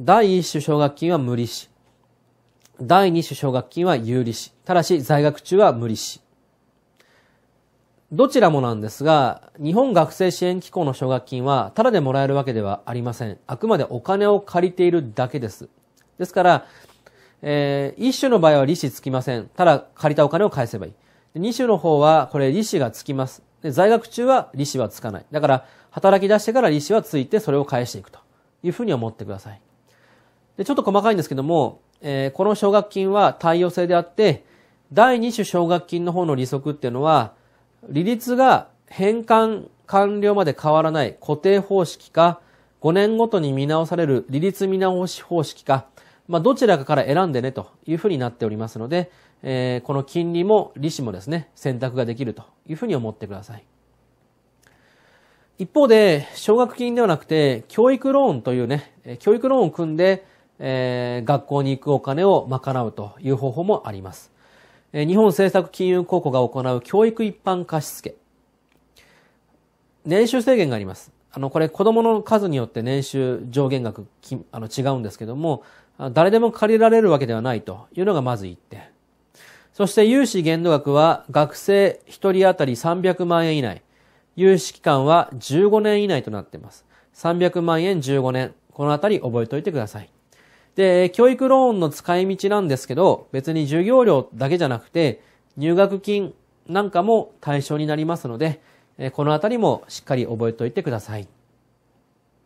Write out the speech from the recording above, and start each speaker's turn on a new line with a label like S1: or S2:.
S1: 第1種奨学金は無利子。第2種奨学金は有利子。ただし、在学中は無利子。どちらもなんですが、日本学生支援機構の奨学金は、ただでもらえるわけではありません。あくまでお金を借りているだけです。ですから、えー、一種の場合は利子つきません。ただ、借りたお金を返せばいい。二種の方は、これ利子がつきます。で在学中は利子はつかない。だから、働き出してから利子はついて、それを返していくというふうに思ってください。で、ちょっと細かいんですけども、えー、この奨学金は対応制であって、第2種奨学金の方の利息っていうのは、利率が返還完了まで変わらない固定方式か、5年ごとに見直される利率見直し方式か、まあ、どちらかから選んでねというふうになっておりますので、えー、この金利も利子もですね、選択ができるというふうに思ってください。一方で、奨学金ではなくて、教育ローンというね、教育ローンを組んで、えー、学校に行くお金を賄うという方法もあります。えー、日本政策金融公庫が行う教育一般貸付。年収制限があります。あの、これ子供の数によって年収上限額きあの違うんですけども、誰でも借りられるわけではないというのがまず一点。そして融資限度額は学生1人当たり300万円以内。融資期間は15年以内となっています。300万円15年。このあたり覚えておいてください。で、教育ローンの使い道なんですけど、別に授業料だけじゃなくて、入学金なんかも対象になりますので、このあたりもしっかり覚えておいてください。